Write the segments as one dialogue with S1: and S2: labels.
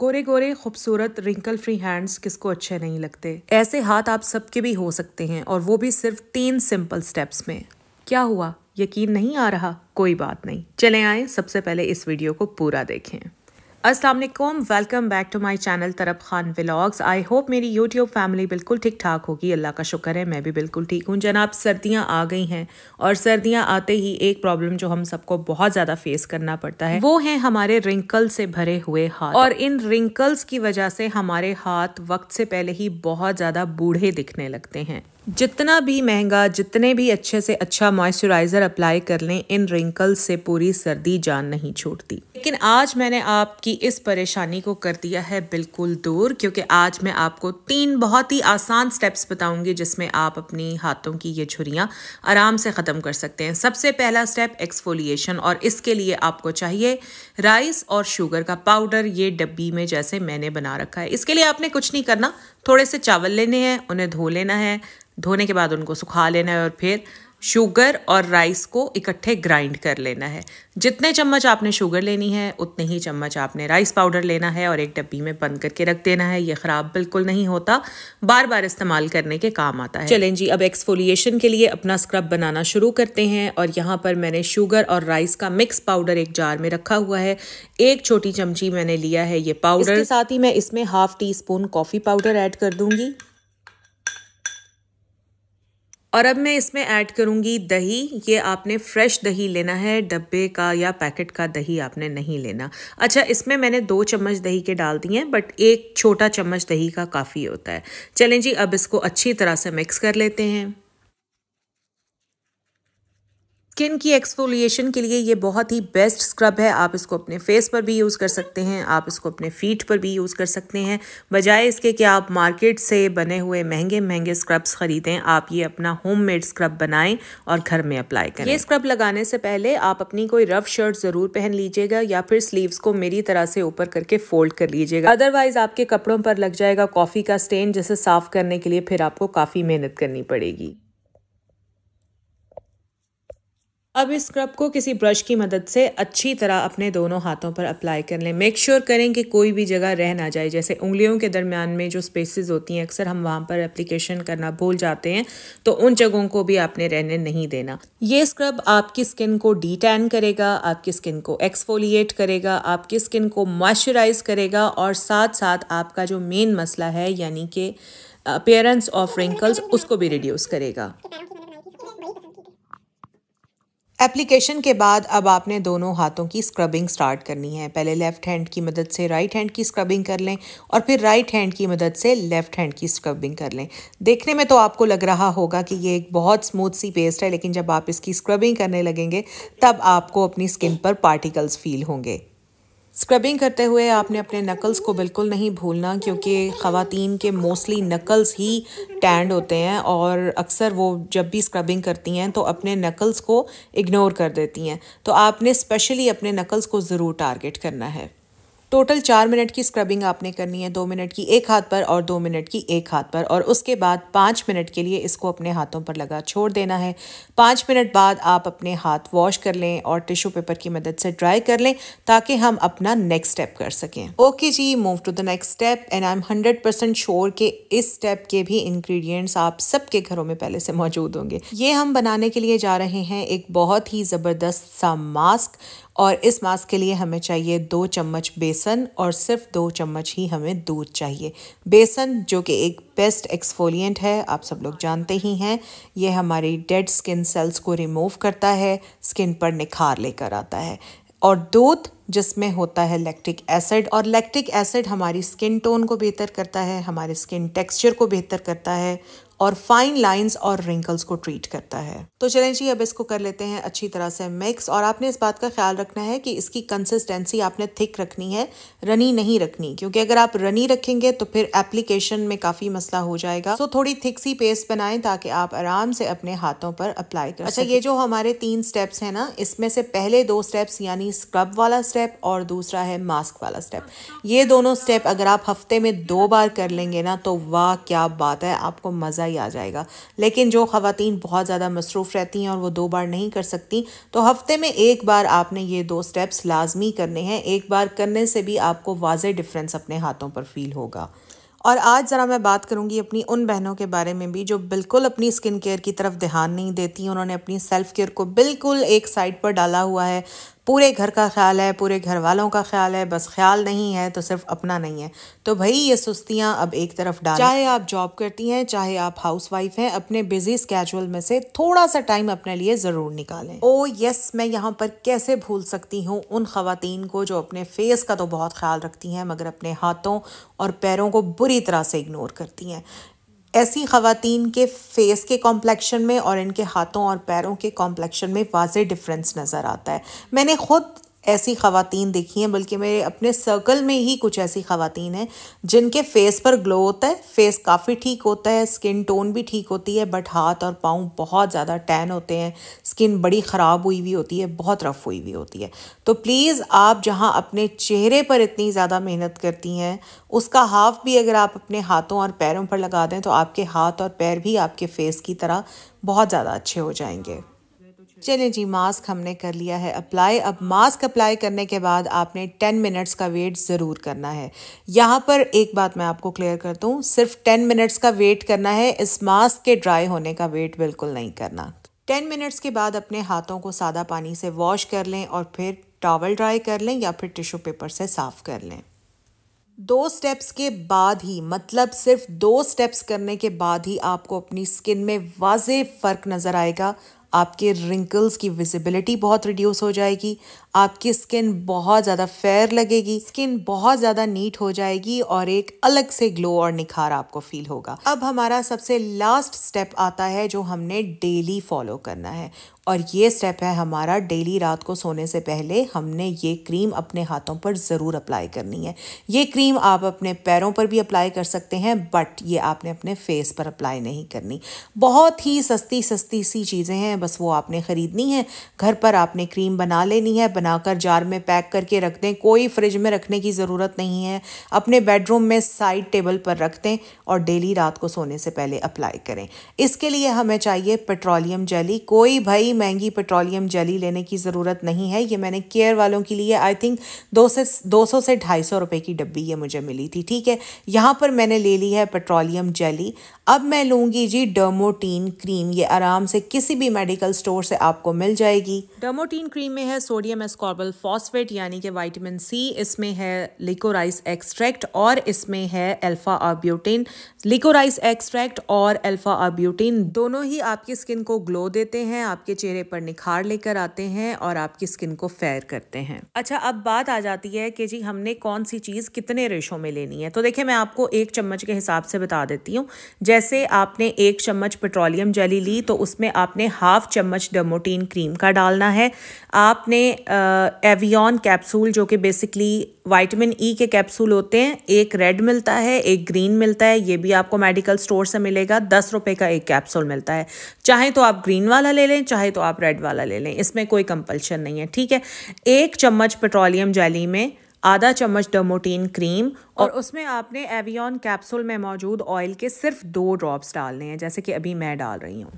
S1: गोरे गोरे खूबसूरत रिंकल फ्री हैंड्स किसको अच्छे नहीं लगते ऐसे हाथ आप सबके भी हो सकते हैं और वो भी सिर्फ तीन सिंपल स्टेप्स में क्या हुआ यकीन नहीं आ रहा कोई बात नहीं चले आए सबसे पहले इस वीडियो को पूरा देखें अस्सलाम वालेकुम welcome back to my channel Tarab Khan vlogs I hope मेरी यूट्यूब फैमिली बिल्कुल ठीक ठाक होगी अल्लाह का शुक्र है मैं भी बिल्कुल ठीक हूँ जनाब सर्दियाँ आ गई हैं और सर्दियाँ आते ही एक प्रॉब्लम जो हम सबको बहुत ज़्यादा फेस करना पड़ता है वो है हमारे रिंकल से भरे हुए हाथ और इन रिंकल्स की वजह से हमारे हाथ वक्त से पहले ही बहुत ज़्यादा बूढ़े दिखने लगते हैं जितना भी महंगा जितने भी अच्छे से अच्छा मॉइस्चराइज़र अप्लाई कर लें इन रिंकल्स से पूरी सर्दी जान नहीं छोड़ती लेकिन आज मैंने आपकी इस परेशानी को कर दिया है बिल्कुल दूर क्योंकि आज मैं आपको तीन बहुत ही आसान स्टेप्स बताऊंगी जिसमें आप अपनी हाथों की ये झुरियाँ आराम से ख़त्म कर सकते हैं सबसे पहला स्टेप एक्सफोलिएशन और इसके लिए आपको चाहिए राइस और शुगर का पाउडर ये डब्बी में जैसे मैंने बना रखा है इसके लिए आपने कुछ नहीं करना थोड़े से चावल लेने हैं उन्हें धो लेना है धोने के बाद उनको सुखा लेना है और फिर शुगर और राइस को इकट्ठे ग्राइंड कर लेना है जितने चम्मच आपने शुगर लेनी है उतने ही चम्मच आपने राइस पाउडर लेना है और एक डब्बी में बंद करके रख देना है ये ख़राब बिल्कुल नहीं होता बार बार इस्तेमाल करने के काम आता है चलें जी अब एक्सफोलिएशन के लिए अपना स्क्रब बनाना शुरू करते हैं और यहाँ पर मैंने शुगर और राइस का मिक्स पाउडर एक जार में रखा हुआ है एक छोटी चमची मैंने लिया है ये पाउडर साथ ही मैं इसमें half teaspoon coffee powder add कर दूंगी और अब मैं इसमें ऐड करूँगी दही ये आपने फ्रेश दही लेना है डब्बे का या पैकेट का दही आपने नहीं लेना अच्छा इसमें मैंने दो चम्मच दही के डाल दिए हैं बट एक छोटा चम्मच दही का काफ़ी होता है चलें जी अब इसको अच्छी तरह से मिक्स कर लेते हैं स्किन की एक्सफोलिएशन के लिए ये बहुत ही बेस्ट स्क्रब है आप इसको अपने फेस पर भी यूज़ कर सकते हैं आप इसको अपने फीट पर भी यूज़ कर सकते हैं बजाय इसके कि आप मार्केट से बने हुए महंगे महंगे स्क्रब्स ख़रीदें आप ये अपना होममेड स्क्रब बनाएं और घर में अप्लाई करें ये स्क्रब लगाने से पहले आप अपनी कोई रफ शर्ट ज़रूर पहन लीजिएगा या फिर स्लीवस को मेरी तरह से ऊपर करके फोल्ड कर लीजिएगा अदरवाइज़ आपके कपड़ों पर लग जाएगा कॉफ़ी का स्टेन जिसे साफ़ करने के लिए फिर आपको काफ़ी मेहनत करनी पड़ेगी अब इस स्क्रब को किसी ब्रश की मदद से अच्छी तरह अपने दोनों हाथों पर अप्लाई कर लें मेक श्योर करें कि कोई भी जगह रह ना जाए जैसे उंगलियों के दरमियान में जो स्पेसेस होती हैं अक्सर हम वहाँ पर एप्लीकेशन करना भूल जाते हैं तो उन जगहों को भी आपने रहने नहीं देना ये स्क्रब आपकी स्किन को डी टैन करेगा आपकी स्किन को एक्सफोलिएट करेगा आपकी स्किन को मॉइस्चराइज करेगा और साथ साथ आपका जो मेन मसला है यानी कि अपेयरेंस ऑफ रिंकल्स उसको भी रिड्यूस करेगा एप्लीकेशन के बाद अब आपने दोनों हाथों की स्क्रबिंग स्टार्ट करनी है पहले लेफ़्ट हैंड की मदद से राइट हैंड की स्क्रबिंग कर लें और फिर राइट हैंड की मदद से लेफ़्ट हैंड की स्क्रबिंग कर लें देखने में तो आपको लग रहा होगा कि ये एक बहुत स्मूथ सी पेस्ट है लेकिन जब आप इसकी स्क्रबिंग करने लगेंगे तब आपको अपनी स्किन पर पार्टिकल्स फील होंगे स्क्रबिंग करते हुए आपने अपने नकल्स को बिल्कुल नहीं भूलना क्योंकि ख़वातीन के मोस्टली नकल्स ही टैंड होते हैं और अक्सर वो जब भी स्क्रबिंग करती हैं तो अपने नकल्स को इग्नोर कर देती हैं तो आपने स्पेशली अपने नकल्स को ज़रूर टारगेट करना है टोटल चार मिनट की स्क्रबिंग आपने करनी है दो मिनट की एक हाथ पर और दो मिनट की एक हाथ पर और उसके बाद पाँच मिनट के लिए इसको अपने हाथों पर लगा छोड़ देना है पाँच मिनट बाद आप अपने हाथ वॉश कर लें और टिश्यू पेपर की मदद से ड्राई कर लें ताकि हम अपना नेक्स्ट स्टेप कर सकें ओके जी move to the next step and I am hundred percent sure के इस स्टेप के भी इंग्रेडिएंट्स आप सबके घरों में पहले से मौजूद होंगे ये हम बनाने के लिए जा रहे हैं एक बहुत ही ज़बरदस्त सा मास्क और इस मास्क के लिए हमें चाहिए दो चम्मच बेसन और सिर्फ दो चम्मच ही हमें दूध चाहिए बेसन जो कि एक बेस्ट एक्सफोलिएंट है आप सब लोग जानते ही हैं ये हमारी डेड स्किन सेल्स को रिमूव करता है स्किन पर निखार लेकर आता है और दूध जिसमें होता है लैक्टिक एसिड और लैक्टिक एसिड हमारी स्किन टोन को बेहतर करता है हमारे स्किन टेक्सचर को बेहतर करता है और फाइन लाइंस और रिंकल्स को ट्रीट करता है तो चलें जी अब इसको कर लेते हैं अच्छी तरह से मिक्स और आपने इस बात का ख्याल रखना है कि इसकी कंसिस्टेंसी आपने थिक रखनी है रनी नहीं रखनी क्योंकि अगर आप रनी रखेंगे तो फिर एप्लीकेशन में काफी मसला हो जाएगा तो थोड़ी थिक सी पेस्ट बनाए ताकि आप आराम से अपने हाथों पर अप्लाई कर अच्छा ये जो हमारे तीन स्टेप्स है ना इसमें से पहले दो स्टेप्स यानी स्क्रब वाला स्टेप और दूसरा है मास्क वाला स्टेप ये दोनों स्टेप अगर आप हफ्ते में दो बार कर लेंगे ना तो वाह क्या बात है आपको मजा ही आ जाएगा लेकिन जो खातन बहुत ज़्यादा मसरूफ़ रहती हैं और वो दो बार नहीं कर सकती तो हफ्ते में एक बार आपने ये दो स्टेप्स लाजमी करने हैं एक बार करने से भी आपको वाज डिफरेंस अपने हाथों पर फील होगा और आज ज़रा मैं बात करूंगी अपनी उन बहनों के बारे में भी जो बिल्कुल अपनी स्किन केयर की तरफ ध्यान नहीं देती उन्होंने अपनी सेल्फ केयर को बिल्कुल एक साइड पर डाला हुआ है पूरे घर का ख्याल है पूरे घर वालों का ख्याल है बस ख्याल नहीं है तो सिर्फ अपना नहीं है तो भाई ये सुस्तियाँ अब एक तरफ डाल चाहे आप जॉब करती हैं चाहे आप हाउस वाइफ हैं अपने बिजी स्केजुअल में से थोड़ा सा टाइम अपने लिए ज़रूर निकालें ओ यस मैं यहाँ पर कैसे भूल सकती हूँ उन खातन को जो अपने फेस का तो बहुत ख्याल रखती हैं मगर अपने हाथों और पैरों को बुरी तरह से इग्नोर करती हैं ऐसी ख़वातीन के फेस के कॉम्प्लेक्शन में और इनके हाथों और पैरों के कॉम्प्लेक्शन में वाज डिफरेंस नज़र आता है मैंने ख़ुद ऐसी खातन देखी हैं बल्कि मेरे अपने सर्कल में ही कुछ ऐसी खातन हैं जिनके फेस पर ग्लो होता है फेस काफ़ी ठीक होता है स्किन टोन भी ठीक होती है बट हाथ और पाँव बहुत ज़्यादा टैन होते हैं स्किन बड़ी ख़राब हुई हुई होती है बहुत रफ़ हुई हुई होती है तो प्लीज़ आप जहाँ अपने चेहरे पर इतनी ज़्यादा मेहनत करती हैं उसका हाफ भी अगर आप अपने हाथों और पैरों पर लगा दें तो आपके हाथ और पैर भी आपके फेस की तरह बहुत ज़्यादा अच्छे हो जाएंगे चलें जी मास्क हमने कर लिया है अप्लाई अब मास्क अप्लाई करने के बाद आपने टेन मिनट्स का वेट ज़रूर करना है यहाँ पर एक बात मैं आपको क्लियर कर दूँ सिर्फ टेन मिनट्स का वेट करना है इस मास्क के ड्राई होने का वेट बिल्कुल नहीं करना टेन मिनट्स के बाद अपने हाथों को सादा पानी से वॉश कर लें और फिर टॉवल ड्राई कर लें या फिर टिश्यू पेपर से साफ़ कर लें दो स्टेप्स के बाद ही मतलब सिर्फ दो स्टेप्स करने के बाद ही आपको अपनी स्किन में वाज फ़र्क नज़र आएगा आपके रिंकल्स की विजिबिलिटी बहुत रिड्यूस हो जाएगी आपकी स्किन बहुत ज़्यादा फेयर लगेगी स्किन बहुत ज़्यादा नीट हो जाएगी और एक अलग से ग्लो और निखार आपको फील होगा अब हमारा सबसे लास्ट स्टेप आता है जो हमने डेली फॉलो करना है और ये स्टेप है हमारा डेली रात को सोने से पहले हमने ये क्रीम अपने हाथों पर ज़रूर अप्लाई करनी है ये क्रीम आप अपने पैरों पर भी अप्लाई कर सकते हैं बट ये आपने अपने फेस पर अप्लाई नहीं करनी बहुत ही सस्ती सस्ती सी चीज़ें हैं बस वो आपने ख़रीदनी है घर पर आपने क्रीम बना लेनी है बनाकर जार में पैक करके रख दें कोई फ्रिज में रखने की ज़रूरत नहीं है अपने बेडरूम में साइड टेबल पर रख दें और डेली रात को सोने से पहले अप्लाई करें इसके लिए हमें चाहिए पेट्रोलियम जेली कोई भाई महंगी पेट्रोलियम जेली लेने की ज़रूरत नहीं है ये मैंने केयर वालों के लिए आई थिंक दो से दो सौ से ढाई सौ रुपये की डब्बी ये मुझे मिली थी ठीक है यहाँ पर मैंने ले ली है पेट्रोलियम जेली अब मैं लूँगी जी डर्मोटीन क्रीम ये आराम से किसी भी मेडिकल स्टोर से आपको मिल जाएगी डर्मोटीन क्रीम में है सोडियम एस्कॉर्बल फॉस्फेट यानी कि वाइटामिन सी इसमें है लिकोराइस एक्सट्रैक्ट और इसमें है अल्फा आर्ब्यूटिन लिकोराइस एक्सट्रैक्ट और अल्फा आर्ब्यूटिन दोनों ही आपकी स्किन को ग्लो देते हैं आपके चेहरे पर निखार लेकर आते हैं और आपकी स्किन को फेयर करते हैं अच्छा अब बात आ जाती है कि जी हमने कौन सी चीज़ कितने रेशों में लेनी है तो देखिये मैं आपको एक चम्मच के हिसाब से बता देती हूँ जैसे आपने एक चम्मच पेट्रोलियम जेली ली तो उसमें आपने हाफ चम्मच डर्मोटीन क्रीम का डालना है आपने आ, एवियन कैप्सूल जो कि बेसिकली वाइटमिन ई के कैप्सूल होते हैं एक रेड मिलता है एक ग्रीन मिलता है ये भी आपको मेडिकल स्टोर से मिलेगा दस रुपये का एक कैप्सूल मिलता है चाहे तो आप ग्रीन वाला ले लें चाहे तो आप रेड वाला ले लें इसमें कोई कंपल्शन नहीं है ठीक है एक चम्मच पेट्रोलियम जैली में आधा चम्मच डोमोटीन क्रीम और उसमें आपने एवियन कैप्सूल में मौजूद ऑयल के सिर्फ दो ड्रॉप्स डालने हैं जैसे कि अभी मैं डाल रही हूँ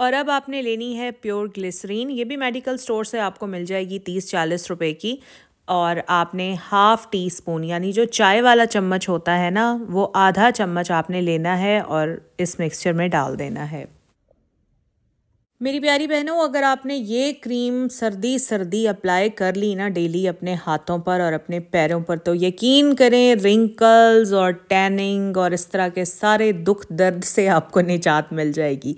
S1: और अब आपने लेनी है प्योर ग्लिसरीन ये भी मेडिकल स्टोर से आपको मिल जाएगी तीस चालीस रुपये की और आपने हाफ़ टी स्पून यानी जो चाय वाला चम्मच होता है ना वो आधा चम्मच आपने लेना है और इस मिक्सचर में डाल देना है मेरी प्यारी बहनों अगर आपने ये क्रीम सर्दी सर्दी अप्लाई कर ली ना डेली अपने हाथों पर और अपने पैरों पर तो यकीन करें रिंकल्स और टैनिंग और इस तरह के सारे दुख दर्द से आपको निजात मिल जाएगी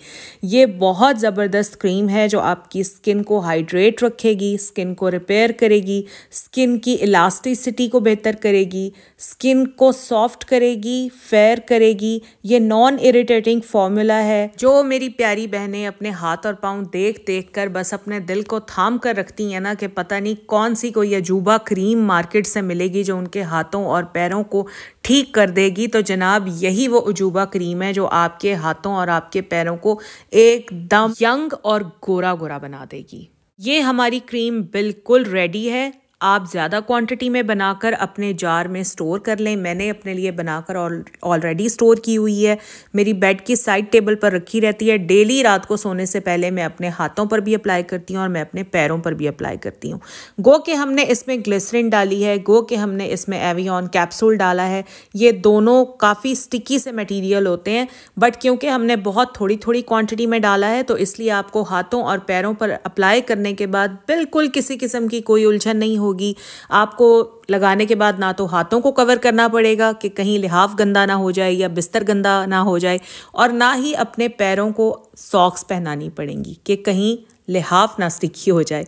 S1: ये बहुत ज़बरदस्त क्रीम है जो आपकी स्किन को हाइड्रेट रखेगी स्किन को रिपेयर करेगी स्किन की इलास्टिसिटी को बेहतर करेगी स्किन को सॉफ्ट करेगी फेयर करेगी ये नॉन इरीटेटिंग फॉर्मूला है जो मेरी प्यारी बहनें अपने हाथ और और पाँव देख देख कर बस अपने दिल को थाम कर रखती हैं ना कि पता नहीं कौन सी कोई अजूबा क्रीम मार्केट से मिलेगी जो उनके हाथों और पैरों को ठीक कर देगी तो जनाब यही वो अजूबा क्रीम है जो आपके हाथों और आपके पैरों को एकदम यंग और गोरा गोरा बना देगी ये हमारी क्रीम बिल्कुल रेडी है आप ज़्यादा क्वांटिटी में बनाकर अपने जार में स्टोर कर लें मैंने अपने लिए बनाकर ऑलरेडी स्टोर की हुई है मेरी बेड की साइड टेबल पर रखी रहती है डेली रात को सोने से पहले मैं अपने हाथों पर भी अप्लाई करती हूँ और मैं अपने पैरों पर भी अप्लाई करती हूँ गो के हमने इसमें ग्लिसरिन डाली है गो के हमने इसमें एवियन कैप्सूल डाला है ये दोनों काफ़ी स्टिकी से मटीरियल होते हैं बट क्योंकि हमने बहुत थोड़ी थोड़ी क्वान्टिटी में डाला है तो इसलिए आपको हाथों और पैरों पर अप्लाई करने के बाद बिल्कुल किसी किस्म की कोई उलझन नहीं होगी होगी आपको लगाने के बाद ना तो हाथों को कवर करना पड़ेगा कि कहीं लिहाफ गंदा ना हो जाए या बिस्तर गंदा ना हो जाए और ना ही अपने पैरों को सॉक्स पहनानी पड़ेंगी कि कहीं लिहाफ ना सीखी हो जाए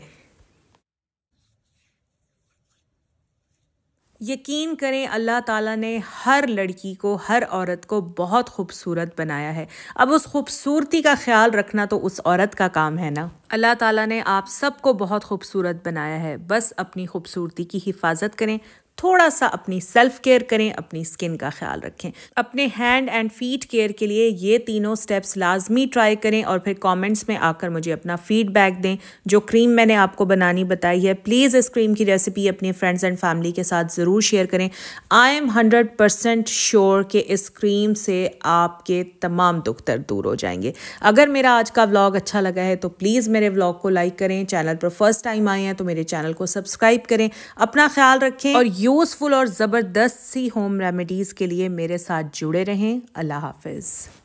S1: यकीन करें अल्लाह ताला ने हर लड़की को हर औरत को बहुत खूबसूरत बनाया है अब उस खूबसूरती का ख्याल रखना तो उस औरत का काम है ना अल्लाह ताला ने आप सबको बहुत खूबसूरत बनाया है बस अपनी खूबसूरती की हिफाजत करें थोड़ा सा अपनी सेल्फ केयर करें अपनी स्किन का ख्याल रखें अपने हैंड एंड फीट केयर के लिए ये तीनों स्टेप्स लाजमी ट्राई करें और फिर कमेंट्स में आकर मुझे अपना फीडबैक दें जो क्रीम मैंने आपको बनानी बताई है प्लीज़ इस क्रीम की रेसिपी अपने फ्रेंड्स एंड फैमिली के साथ ज़रूर शेयर करें I am hundred percent sure कि इस क्रीम से आपके तमाम दुख दर्द दूर हो जाएंगे अगर मेरा आज का व्लॉग अच्छा लगा है तो प्लीज़ मेरे व्लॉग को लाइक करें चैनल पर फर्स्ट टाइम आए हैं तो मेरे चैनल को सब्सक्राइब करें अपना ख्याल रखें और यू यूज़फुल और ज़बरदस्त सी होम रेमेडीज़ के लिए मेरे साथ जुड़े रहें अल्लाह हाफिज़